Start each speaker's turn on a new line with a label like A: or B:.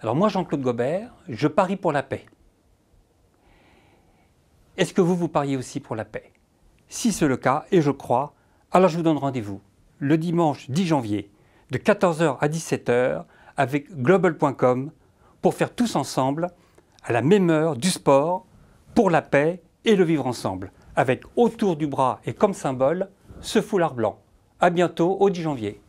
A: Alors moi, Jean-Claude
B: Gobert, je parie pour la paix. Est-ce que vous, vous pariez aussi pour la paix Si c'est le cas, et je crois, alors je vous donne rendez-vous le dimanche 10 janvier de 14h à 17h avec global.com pour faire tous ensemble, à la même heure, du sport pour la paix et le vivre ensemble, avec autour du bras et comme symbole ce foulard blanc. À bientôt au 10
A: janvier.